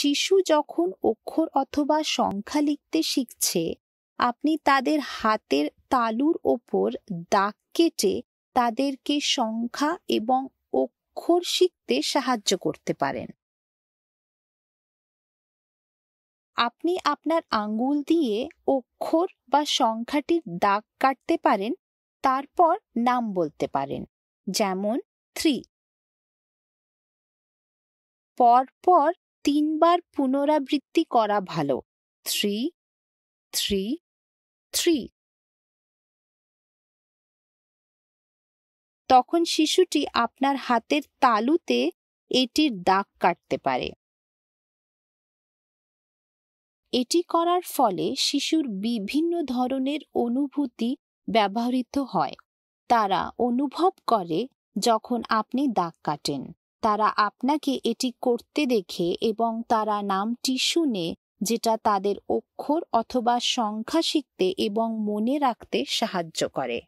শিশু যখন অক্ষর অথবা সংখ্যা লিখতে শিখছে আপনি তাদের হাতের তালুর ওপর দাগ কেটে তাদেরকে সংখ্যা এবং অক্ষর শিখতে সাহায্য করতে পারেন আপনি আপনার আঙ্গুল দিয়ে অক্ষর বা সংখ্যাটির দাগ কাটতে পারেন তারপর নাম বলতে পারেন যেমন থ্রি পরপর তিনবার পুনরাবৃত্তি করা ভালো থ্রি থ্রি থ্রি তখন শিশুটি আপনার হাতের তালুতে এটির দাগ কাটতে পারে এটি করার ফলে শিশুর বিভিন্ন ধরনের অনুভূতি ব্যবহৃত হয় তারা অনুভব করে যখন আপনি দাগ কাটেন তারা আপনাকে এটি করতে দেখে এবং তারা নামটি শুনে যেটা তাদের অক্ষর অথবা সংখ্যা শিখতে এবং মনে রাখতে সাহায্য করে